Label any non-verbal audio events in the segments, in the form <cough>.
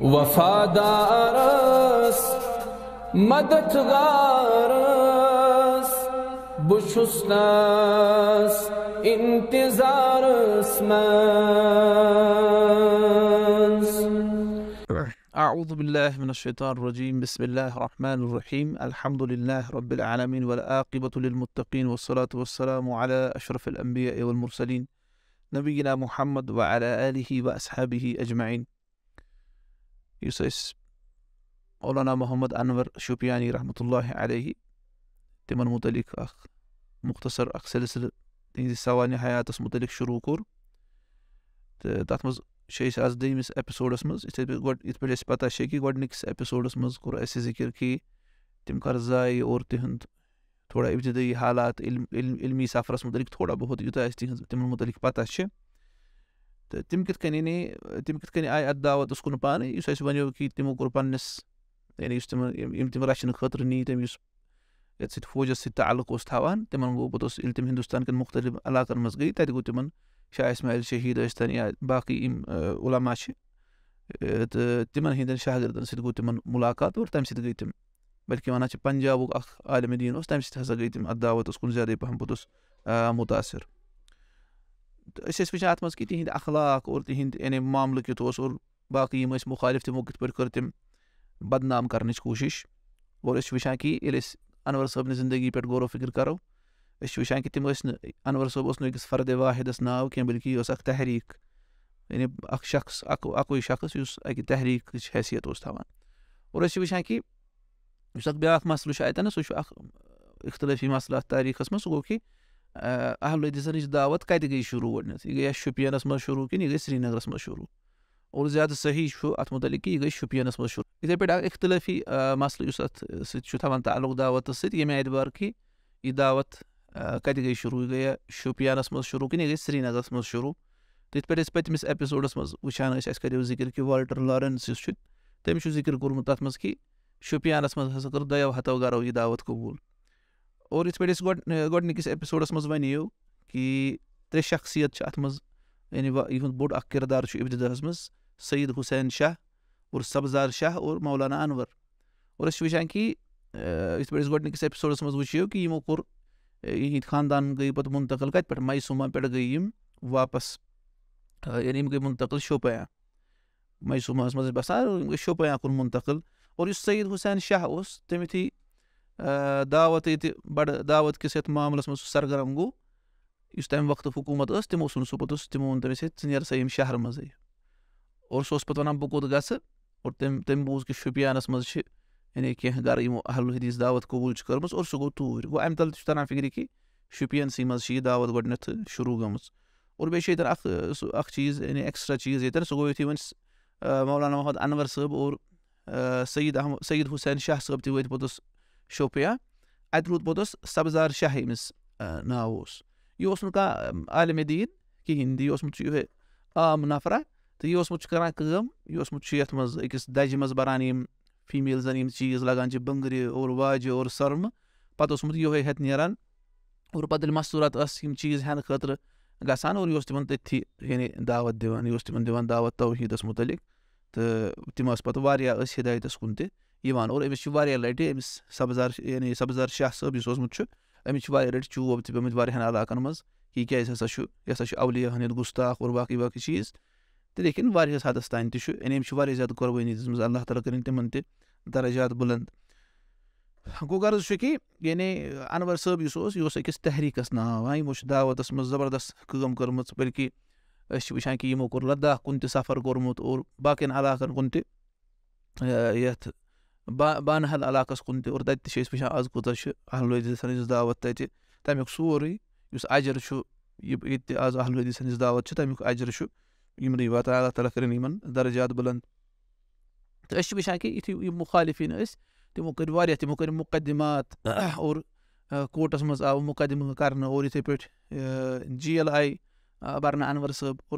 وفادارس madetgarız, buşuslas, intizarız maz. أعوذ بالله من الشيطان الرجيم بسم الله الرحمن الرحيم الحمد لله رب العالمين والآقبة للمتقين والصلاة والسلام على أشرف الأنبياء والمرسلين نبينا محمد وعلى آله وأصحابه أجمعين یُس أسۍ مولانا محمد انور شُپیانی رحمتہ اللہ علیہ تِمن متعلق اکھ مختصر اکھ سِلسلہٕ تہندس سوانہِ حیاتس متعلق شروٗع کوٚر تہٕ تتھ منٛز چھِ أسۍ آز دٔیمِس ایپِسوڈس منٛز یِتھٕے پٲٹھۍ گۄڈٕ یِتھ پٲٹھۍ اَسہِ پتہ چھِ کہِ گۄڈٕنِکِس ایپِسوڈس منٛز کوٚر اَسہِ ذِکِر کہِ تِم کر زایہِ اور تِہُنٛد تھوڑا اِبتِدٲیی حالات علم علمی سفرس متعلق تھوڑا بہت یوٗتاہ اَسہِ تِہنٛز تِمن متعلق پتہ چھِ timiket kan ini timiket kan ai addawa tus kun pani yus ai subanyo ki timu kur pannes yani yus tim im tim rashin khatr ni tim yus et sit foja sit ta'alluq ustawan timan go botos il tim hindustan kan mukhtalif alaqan masgi ta go timan شاه اسماعيل شهيد استنيا باقي ام علماء شي تمن هندن شاگردن سۭتۍ گوٚو تِمن مُلاقات اور تَمہِ سۭتۍ گٔے تِم بٔلکہِ وَنان چھِ پنجابُک اکھ عالمِ دیٖن اوس تَمہِ سۭتۍ ہسا گٔے تِم اَتھ دعوتَس کُن زیادَے پَہم پوٚتُس مُتاثر تو اس واقعہ مزہ تہ اخلاق اور تہدی یعنی معامل کت باقی مخالف تمو کتر تم بدنام کرنچ کوشش اور واقع کہ انور صبن زندگی پہ غور و فکر کروش و کہ تم ن صبر فرد واحدس ناؤ کم بلکہ یہ تحریک یعنی اخص اکو شخص اس حیثیت اس واقع کہ اس بیا مسلسل این سختی مسلس تحریکس من سک اہل حدیث دعوت کتہ گئی شروع اوڈنی گیا شوئینس من شروع کن یہ گئی منٛز منسوع اور زیادٕ صحیح چھُ ات متعلق کہ یہ گئی شوپینس من شروع سۭتۍ چھُ تھاوان تعلق سلق سۭتۍ ییٚمہِ اعتبار کہِ یہِ دعوت کت گئی شروع یہ گیا شوپینس میں شروع کن گئی سری نگر من شروع تک منٛز وٕچھان ٲسۍ اَسہِ کری ذِکِر کہِ والٹر لارنس یُس چھُ چھُ تٔمۍ ذِکِر کوٚرمُت تم منٛز کہِ تک منٛز ہسا کٔر دۄیو دتو گرو یہِ دعوت قبوٗل اور یِتھ پٲٹھۍ أسۍ گۄڈٕ گۄڈٕنِکِس ایپسوڈ منٛز وَنیو کہِ ترٛےٚ شخصیت چھِ اَتھ منٛز یعنی یِہُنٛد بوٚڑ اَکھ کِردار چھُ اردار منٛز سعید حُسین شاہ اور سبزار شاہ اور مولانا اور أسۍ أسۍ چھِ وٕچھان کہِ یِتھ پٲٹھۍ گۄڈٕنِکِس اوور منٛز وٕچھو کہِ یِمو کوٚر یِہِنٛدۍ خاندان گٔے پَتہٕ مُنتقل کَتہِ پٮ۪ٹھ میسوٗما پٮ۪ٹھ گٔے یِم واپَس یعنی یِم گئی منتقل شوپیاں بَسان یِم گٔے شوپیاں کُن مُنتقل اور یُس سعید حُسین شاہ اوس تٔمۍ یُتھُے دعوت دعوعت بڑ دعوت کِس یَتھ معاملَس منٛز سُہ سرگرم گوٚو یُس تَمہِ وقتہٕ حکوٗمت ٲس تِمو سُنٛد سُہ پوٚتُس تِمو ووٚن تٔمِس ہے ژٕ نیر سا ییٚمہِ شہرٕ منٛزٕے اور سُہ اوس پَتہٕ وَنان بہٕ کوٚت گژھٕ اور تٔمۍ تٔمۍ بوٗز کہِ تم منٛز چھِ یعنی کینٛہہ گَرٕ یِمو اہل حدیٖث دعوت قبوٗل چھِ کٔرمٕژ اور سُہ گوٚو توٗرۍ گوٚو اَمہِ سم تہِ چھُ تَران فِکرِ کہِ کہ منٛز چھِ یہِ دعوت گونیت شروٗع گٔمٕژ اور بیٚیہِ ییٚتٮ۪ن اَکھ اَکھ سُہ چیٖز چیٖز یعنی ییٚتٮ۪ن سُہ گوٚو یُتھُے وۄنۍ مولانا محمد صٲب اور سعید احمد سعید حُسین شاہ صٲب تہِ وٲتۍ پوٚتُس شوپیا اتر روٗد پوٚتُس سبزار شاہ ییٚمِس ناو اوس اوس یہِ نہٕ کانٛہہ عالمِ دیٖن کِہیٖنۍ تہِ یہِ اوسمُت چھُ یِہوٚے عام نفرا تہٕ یہِ یہِ اوسمُت اوسمُت چھُ کٲم نفرہ تو یہ اسمت کری مز دج بران فیمیل یِم چیٖز لگانے چھِ بٔنٛگرِ اور واجہِ اور اور سۄرمہٕ پَتہٕ پَتہٕ اوسمُت یِہوٚے ہٮ۪تھ نیران ییٚلہِ پہ ٲس یِم چیٖز ہٮ۪نہٕ خٲطرٕ گژھان اور یہِ اوس تمہ تٔتھی یعنی دعوت دِوان یہِ اوس تمام دِوان دعوت توحیدس متعلق پَتہٕ واریاہ پہ ہدایت کُن تہِ یِوان اور أمِس چھِ واریاہ لَٹہِ أمِس سبزار یعنی سبزار شاہ صٲب یُس اوسمُت چھُ أمِس چھِ واریاہ لَٹہِ چوب تہِ پیٚمٕتۍ واریاہَن علاقَن منٛز کیٛازِ چھُ یہِ تعلق مجھ کہ کیا اولیاد گُستاخ اور باقٕے باقٕے چیٖز تہٕ لیکِن واریاہَس تانۍ تہِ چھُ یعنی وس چھِ واریاہ زیادٕ قۄربٲنی دِژمٕژ اللہ تعالیٰ کٔرِنۍ تِمَن تہِ درجات بلند گوٚو غرض چھُ کہِ یعنی صٲب یُس اوس اوس یہِ أکِس تحریٖکَس ناو ہاں یِمو چھِ دعوتَس منٛز کٲم کٔرمٕژ بٔلکہِ أسۍ چھِ وٕچھان کہِ یِمو کوٚر لداخ کُن تہِ سفر کوٚرمُت اور کت علاقَن کُن تہِ یَتھ با بانحل علقس کن تر آز آج کوت الحلی سنس دعوت تیت تمیک سوری اس اجرت آج الحلوی سنس دعوت تمیک اجرے واتان اللہ تعالیٰ کرم ان درجات بلند تو اچھے ویتھی مخالفین تموہار تموی مقدمات <clears throat> اوٹس مز آؤ مقدمہ کرے پی جیل آئی برنہ انور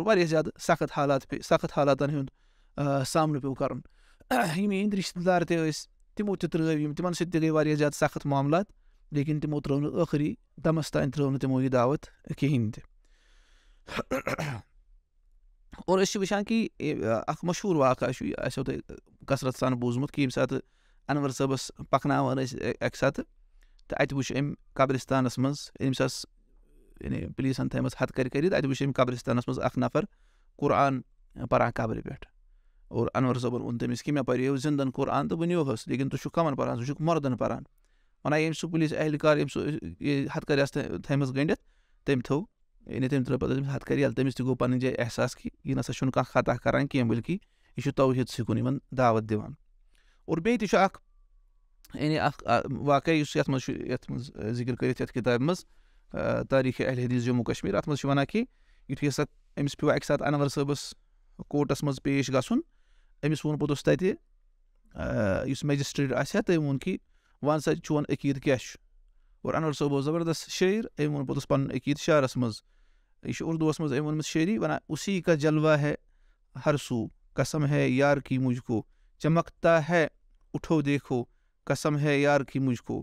واریاہ زیادہ سخت حالات پہ سخت حالاتن سامنے پن <clears throat> یعنی میری رشتہ دار تہِ تہِ تہِ ٲسۍ تِمو یِم تِمن سۭتۍ گٔے واریاہ زیادٕ سخت معاملات لیکِن تِمو لیکن تمو ترخری دمس تہِ <clears throat> اور أسۍ چھِ وٕچھان کہِ اکھ مشہوٗر واقعہ چھُ یہِ آسیو تۄہہِ کثرت سان بوزمت کہ ییٚمہِ ساتہٕ انور صبس پکن اکس تو اترستانس مزے پلسن تدک کر قبرستانس مز یعنی نفر قُرآن پان قبرِ پٮ۪ٹھ اور انور صٲبن ووٚن تٔمِس کہِ مےٚ پَریو زِندَن صن تہٕ ؤنِو حظ لیکِن تُہۍ چھُو کَمَن پَران لیکن چھُکھ مَردَن پَران وَنان ییٚمۍ سُہ پُلیٖس اہلکار ییٚمۍ سُہ ہَتھ ہتھک تھٲیمٕژ گنڈت تٔمۍ تھوٚو یعنی تٔمۍ ترٛٲو پَتہٕ تٔمِس ہَتھ ییٚلہِ تٔمِس تہِ گوٚو پَنٕنۍ جایہِ احساس کہِ یہِ نَسا چھُنہٕ کانٛہہ خطا کَران کینٛہہ بٔلکہِ کی نسا چل خطہ یِمَن دعوت دِوان اور بیٚیہِ تہِ چھُ اَکھ یعنی اَکھ واقعہ یُس یَتھ یَتھ منٛز منٛز چھُ ذِکِر کٔرِتھ یَتھ کِتابہِ منٛز تاریخی اہل حدیٖث جموں کشمیٖر اَتھ منٛز چھِ وَنان کہِ یُتھُے ہَسا أمِس پیوٚو اَکہِ ساتہٕ انور صٲبَس کورٹس منٛز پیش گژھُن أمِس ووٚن پوٚتُس تَتہِ یُس میجِسٹرٛیٹ آسہِ ہا تٔمۍ ووٚن کہِ وَن سا چون عقیٖد کیٛاہ چھُ عقید کیا انور صبح زبردست پَنُن عقیٖد شعرَس منٛز یہِ چھُ اُردوَس منٛز أمۍ ووٚنمُت شٲعری وَنان اُسی کا جلوہ ہے حرسو قسم ہے یار کی کو چمکتا ہے اٹھو دیکھو قسم ہے یار کی مجھو کو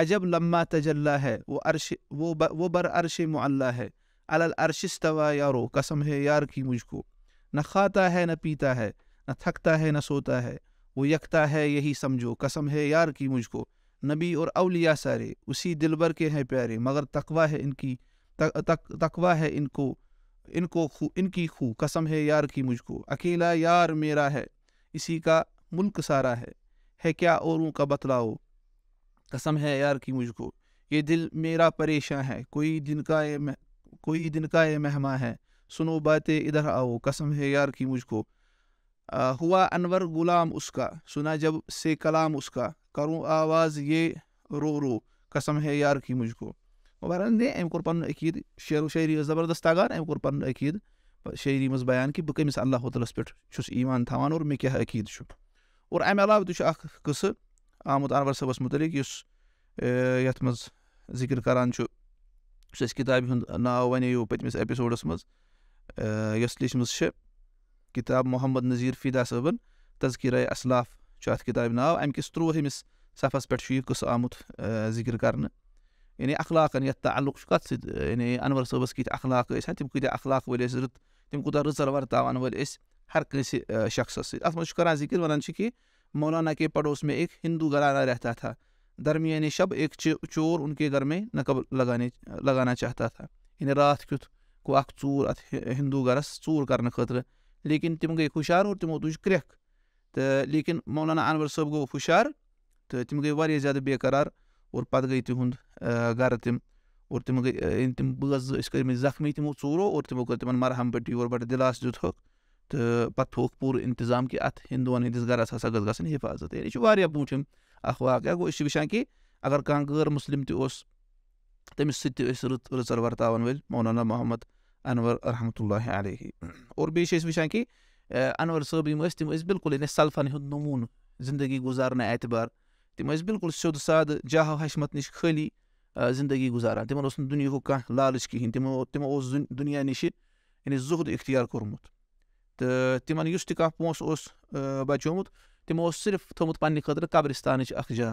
عجب لما تجلہ ہے وہ ارش وہ بر عرش معلّہ ہے الل ارشست تو یارو قسم ہے یار کی کو نہ کھاتا ہے نہ پیتا ہے نہ تھکتا ہے نہ سوتا ہے وہ یکتا ہے یہی سمجھو قسم ہے یار کی مجھ کو نبی اور اولیاء سارے اسی دلبر کے ہیں پیارے مگر تقوا ہے ان کی تقوا ہے ان کو ان کو خو ان کی خو قسم ہے یار کی مجھ کو اکیلا یار میرا ہے اسی کا ملک سارا ہے ہے کیا اوروں کا بتلاؤ قسم ہے یار کی مجھ کو یہ دل میرا پریشاں ہے کوئی دن کا یہ کوئی دن کا یہ مہماں ہے سنو باتیں ادھر آؤ قسم ہے یار کی مجھ کو ہوا انور غلام اس کا سنا جب سے کلام اس کا کروں آواز یہ رو رو قسم ہے یار کی مجھ کو دے محران کور پن عقید شعر و شاعری زبردست زبردست تگان کور پن عقید شاعری مز بیان کہ بہ کمس اللہ تعالیٰ پہ ایمان تان اور مے کیا عقید اور امہ علاوہ امہ اخ قصہ آمود انور صبس متعلق اس یت مز ذكر كران اس کتاب ہند ناؤ ونيو پتمس ايپسوڈس مز ليچ مچ کتاب محمد نذیر فدا صبن طذکیرۂ اصلاف چھُ اَتھ کِتابہِ ناو اَمہِ کِس ہمس صفس پٮ۪ٹھ چھُ یہِ قٕصہٕ آمُت پہ یعنی اخلاقن یَتھ ذکر چھُ کَتھ سۭتۍ یعنی انور صبس کت اخلاق ٲسۍ ہا تِم کۭتیاہ اخلاق وٲلۍ ٲسۍ رٕت ولس رت تم کتہ رتر ون ول ہرکس شخصس سات مس ذکر چھِ کہِ مولانا کے پڑوس میں ایک ہندو گھرانہ تھا درمیانی شب ایک چہ چور ان کے گھر میں نقب لگانے لگانا چاہتا تھا یعنی راتھ کیُتھ گوٚو گو ژوٗر اَتھ ہِندوٗ گرس ژوٗر کرنے خٲطرٕ لیکن تم گئی ہوشار تُج تج تہٕ لیکن مولانا انور صٲب گوٚو ہُشار تہٕ تِم گٔے واریاہ زیادٕ بے قرار اور زیادہ گٔے تِہُنٛد پی تِم اور تِم گٔے تِم بٲژ زٕ ٲسۍ کٔرمٕتۍ زخمی تِمو ژوٗرو اور تور تموی تمہ مرحم پٹی تہٕ دتہ تو پوٗرٕ تک کہِ اَتھ کہ ہِنٛدِس گھرس ہسا گٔژھ گژھٕنۍ حِفاظت یعنی چھُ واریاہ حفاظت اکھ واقعہ گوٚو أسۍ چھِ وٕچھان کہِ اگر کانٛہہ غٲر مُسلِم تہِ اوس تٔمِس سۭتۍ تہِ ٲسۍ رٕژ رتر ورتان وٲلۍ مولانا محمد انور رحمت اللہ علیہ اور بیس و صبح تم بالکل یعنی سلفن نمون زندگی گزارنہ اعتبار تم بالکل سود سادہ جہا حشمت نش خالی زندگی گزارا تمہیں دنکہ لالچ کہین تموس دنیا نشی یعنی ظہر اختیار کورمت تو تمہس تنس بچ تموس صرف تنہی خاطر قبرستان جا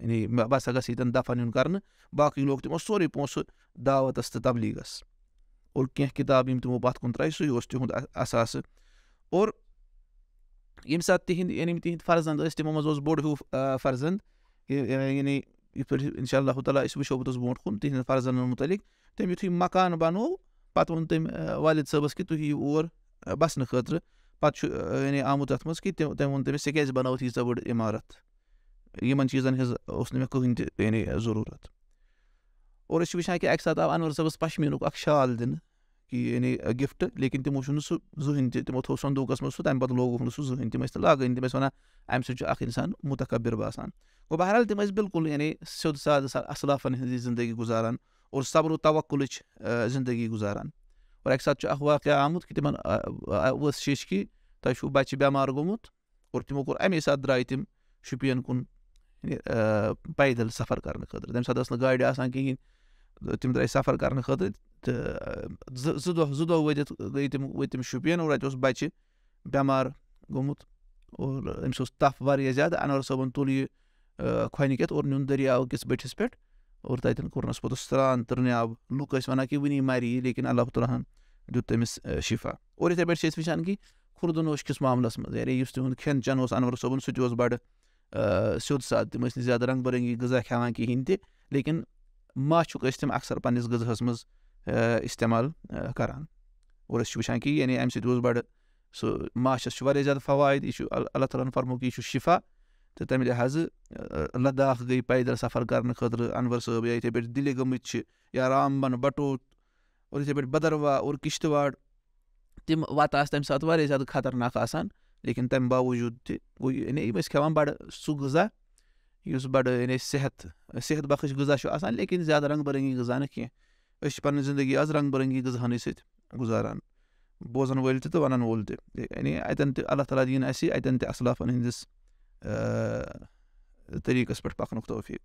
یعنی بہ سا گن دفن کر باقی لوگ تمو سوری پوسہ دعوتس تو تبلیس اور کِتاب یِم تِمو پَتھ کُن ترٛایہِ سُے اوس تِہُنٛد ترائ اور ییٚمہِ ساتہٕ تِہِنٛدۍ یعنی تِہِنٛدۍ ٲسۍ تِمو منٛز اوس بوٚڑ ہیوٗ فرزند یعنی یِتھ ان شاء اللہ أسۍ وٕچھو پوٚتُس برونٛٹھ کُن تِہِنٛدٮ۪ن فرزن متعلق تٔمۍ یُتھُے مکان بَنوو بنو پون تم والد یعنی آمُت اَتھ منٛز کہِ خطر تٔمۍ ووٚن تٔمِس ژےٚ کیٛازِ بَنٲوٕتھ ییٖژاہ بٔڑ عمارت یِمَن چیٖزَن اوس نہٕ مےٚ کٕہٕنۍ تہِ یعنی ضرورت اور أسۍ چھِ وٕچھان کہِ اَکہِ ساتہٕ آو ان صٲبَس پشمین اَکھ شال دِنہٕ کہِ یعنی گِفٹ لیکِن تِمو تِمو چھُنہٕ سُہ سُہ سُہ زٕہٕنۍ تہِ تھوٚو صندوٗقَس منٛز تَمہِ پَتہٕ لوگُکھ نہٕ زٕہٕنۍ تِم ٲسۍ نہٕ زین تِم ٲسۍ وَنان اَمہِ سۭتۍ چھُ اَکھ اِنسان ستخب باسان گوٚو بہرحال تِم ٲسۍ بالکل یعنی سیوٚد سادٕ اَصلافَن اس زندگی گُزاران اور صبر و توقُلٕچ زندگی گُزاران اور اَکہِ ساتہٕ چھُ اَکھ واقعہ آمُت کہِ تِمَن ؤژھ گزار تۄہہِ چھُو بَچہِ بٮ۪مار گوٚمُت اور تِمو کوٚر اَمے ساتہٕ درٛایہِ تِم شُپیَن کُن یعنی، پیدل سفر کرنہٕ خٲطرٕ تَمہِ ساتہٕ ٲس نہٕ گاڑِ آسان کِہیٖنۍ تِم درٛاے سفر کرنہٕ خٲطرٕ تہٕ زٕ زٕ دۄہ زٕ دۄہ وٲتِتھ گٔے تِم وٲتۍ تِم شپین اور اَتہِ اوس اوس بَچہِ بٮ۪مار گوٚمُت اور أمِس تَپھ واریاہ زیادٕ اَنور صٲبَن تُل یہِ کھۄنہِ کٮ۪تھ اور نیُن دٔریاو کِس بٔٹھِس پٮ۪ٹھ اور تَتٮ۪ن کوٚرنَس پوٚتُس سرٛان تٕرنہِ آب لُکھ ٲسۍ وَنان کہِ وٕنی مَرِ یہِ لیکِن اللہ تعالیٰ ہَن دیُت تٔمِس شِفا اور یِتھَے پٲٹھۍ چھِ أسۍ وٕچھان کہِ کِس معاملَس منٛز یعنی یُس تِہُنٛد کھٮ۪ن چٮ۪ن اوس اَنور صٲبُن سُہ تہِ اوس بَڑٕ سیوٚد سادٕ تِم ٲسۍ نہٕ زیادٕ رنٛگ بہ برنگی غذا کھٮ۪وان کِہیٖنۍ تہِ لیکِن أسۍ تِم پنٛنِس غذہَس منٛز کَران اور چھِ وٕچھان کہِ یعنی اَمہِ سۭتۍ اوس بَڑٕ سُہ ماچھَس چھُ واریاہ زیادٕ ساشس یہِ چھُ اللہ تعالیٰ ہن فرمو چھُ شِفا تہٕ تَمہِ لحاظ لداخ گٔے پیدل سفر کرنے خٲطرٕ انور صٲب یا یِتھَے پٲٹھۍ دِلہِ گٔمٕتۍ چھِ یا اور اور یِتھَے پٲٹھۍ بدروا کِشتواڑ تِم وَتہٕ آسہٕ تَمہِ ساتہٕ واریاہ زیادٕ خطرناک آسان لیکِن تَمہِ باوجوٗد تہِ گوٚو یعنی یِم ٲسۍ کھٮ۪وان بَڑٕ سُہ غذا یُس بَڑٕ یعنی صحت صحت بخش غذا چھُ آسان لیکن زیادہ رنگ برنگی غذا نہٕ کینٛہہ أسۍ چھِ پَنٕنۍ زندگی آز رنٛگ سۭتۍ گُزاران بوزَن وٲلۍ تہِ تہٕ وَنَن وول تہِ یعنی اَتٮ۪ن تہِ اللہ تعالیٰ دِیِن اَسہِ اَتٮ۪ن تہِ طٔریٖقَس پٮ۪ٹھ پَکنُک توفیٖق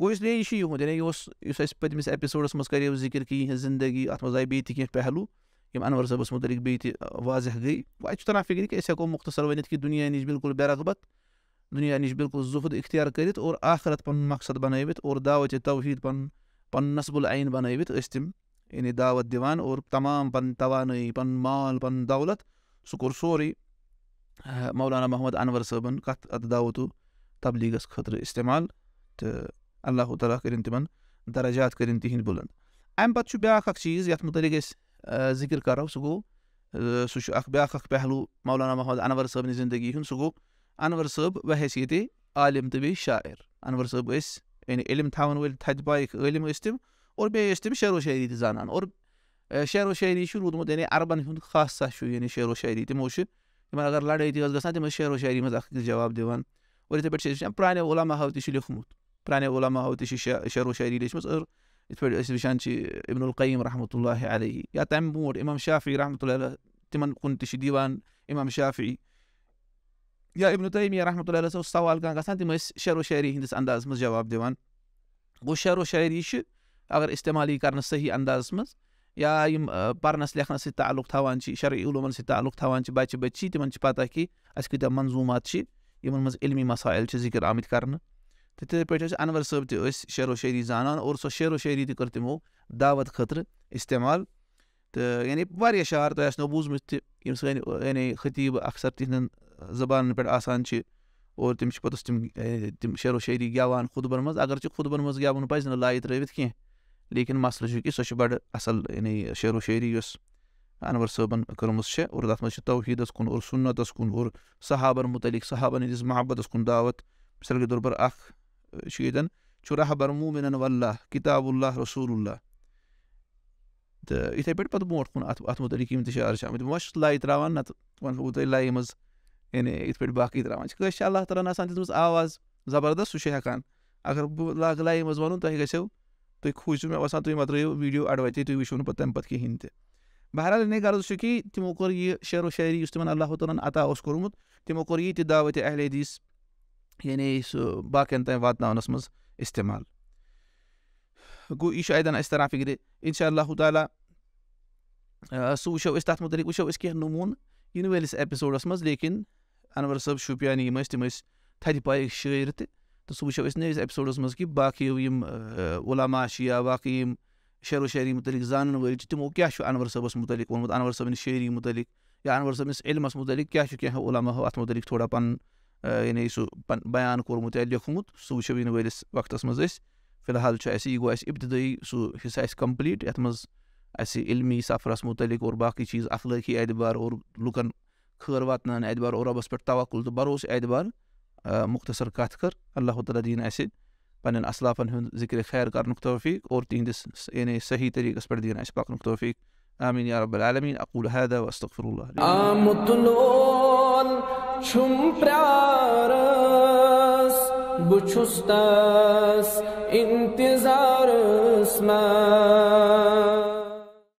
گوٚو اِسلیے یہِ چھُ یِہُنٛد یعنی یہِ اوس یُس اَسہِ پٔتمِس پسڈس منٛز کَریو ذِکِر کہِ یِہِنٛز زندگی اَتھ منٛز آیہِ بیٚیہِ تہِ کینٛہہ پہلوٗ یِم یا صٲبَس مُتعلِق بیٚیہِ تہِ واضح گٔے وۄنۍ اَتہِ چھُ تَران فِکرِ کہِ أسۍ ہٮ۪کو مختصر ؤنِتھ کہِ دُنیا نِش بِلکُل بے رغبت دنیا نش بالکل زہد اختیار کرت اور آخرت پن مقصد بنوت اور دعوت توحید پن پن نصب العین بنوت اس تم یعنی دعوت دیوان اور تمام پن توانائی پن مال پن دولت سہ سوری مولانا محمد انور صبن کت ات دعوت و تبلیغس خطر استعمال تو اللہ تعالیٰ کرن کر درجات کرن تہند بلند امہ اخ چیز یت متعلق اس ذکر کرو سہ گو سو بیاکھ اخ پہلو مولانا محمد انور صبن زندگی ہند سہ گو انور صوب və həsidi alimdir تبي şair. أنور Sığb is yani ilim tavan vel tadbayik ilim istim or be istim şer o şairi zanan or شعر o آه، شو şu مود يعني arban hun خاصه شو يعني شعر o şairi demo şu من اگر لړې دي غزګسان ته شعر او شاعري جواب دیوان ورته بچ شي پرانه علما هاوت شي لخموت پرانه علما هاوت شي شعر او ليش مزر يتفل اسبشان شي ابن القيم رحمه الله عليه يا تعمور امام شافعي رحمه الله تمن كنت شي ديوان امام شافعي یا ابن تیمیہ رحمۃ اللہ علیہ سوال کانٛہہ گژھان تِم ٲسۍ شعر و شاعری ہِنٛدِس منٛز جواب دِوان گوٚو شعر و شاعری چھِ اگر استعمال یی کرنا صحیح انداز منٛز یا یِم پڑنس سۭتۍ ستق تھاوان چھِ شرعی سۭتۍ علوم سلق تھے بچہ بچی تم پتہ کہ منٛز علمی مسایل چھِ آمٕتۍ تہٕ مسائل پٲٹھۍ ٲسۍ آمت صٲب تہِ ٲسۍ شعر و شاعری زانان اور سۄ شعر و شاعری کٔر تِمو دعوت خٲطرٕ استعمال تہٕ یعنی واریاہ شعر تۄہہِ آسنو تہِ یِم سٲنۍ یعنی خطیٖب اکثر تِہنٛدٮ۪ن زبانن زبان پ اوور تم شیر و شاعری گوان خطبن مز اگر خطبن مون پہ لائہ تروت کن مسلسل کہ سوچ بڑا اصل یعنی شیر و شاعری اس انور صبن کر تر مسجد توحیدس کن انتساب متعلق صحابن ہندس محبت کن دعوت مثال کے طور پر یعن رحبر مومن وال کتاب اللہ رسول اللہ تو اتھے پہ پہ بروت متعلق آما سائہ ترا نو بھو تھی لائہ من یعنی یِتھ پٲٹھۍ باقٕے ترٛاوان چھِ کٲنٛسہِ چھِ اللہ تعالیٰ ہَن آسان آپ دواز زبردست ہٮ۪کان اگر بہٕ لاگہٕ لایہِ منٛز وَنُن تۄہہِ گژھیو تُہۍ کھوٗژِو مےٚ باسان تُہۍ مہ میں ویٖڈیو اَڑوَتے تُہۍ وٕچھِو نہٕ پَتہٕ تَمہِ پَتہٕ کِہیٖنۍ تہِ بہرحال یعنی غرض چھُ کہِ تِمو کوٚر یہِ شعر و شاعری یُس تِمَن اللہ تعالیٰ ہَن عطا اوس کوٚرمُت تِمو کوٚر یہِ تہِ دعوت اہل حدیٖث یعنی سو باقین تین واتنس من استعمال گو یہ ادین اہس تران فکر انشاء اللہ تعالی وٕچھو أسۍ تب متعلق یِنہٕ وٲلِس اٮ۪پِسوڈَس منٛز لیکِن انور تہٕ سُہ وٕچھو أسۍ نٔیِس اٮ۪پِسوڈَس منٛز کہِ باقٕے یِم علما چھِ یا باقٕے یِم شعر و شاعری متعلق زانن ول تمو کیا انور صبس متعلق اونت انور شٲعری متعلق یا انور صلمس متعلق کینٛہہ علماہو اَتھ متعلق تھوڑا پَنُن پنعی یعنی سہ بیان کوٚرمُت یا لیوٚکھمُت سُہ وٕچھو یِنہٕ کتھمت سہ وقت مزے فی الحال گوٚو اَسہِ گوس سُہ حِصہٕ اَسہِ کَمپٕلیٖٹ یَتھ منٛز اَسہِ علمی سفرَس متعلق اور باقٕے چیٖز اخلٲقی اعتبار اور لُکَن خیر واتن اعتبار اور ربس پہ توکل تو بروس اعتبار مختصر کھت کر اللہ تعالیٰ دین پن اسفن ذکر خیر کروفیق اور تہندس یعنی صحیح طریقہ پہ دین پکن توفیق آمین عرب العلمی اقوال حیدہ وستہ لم پس انتظار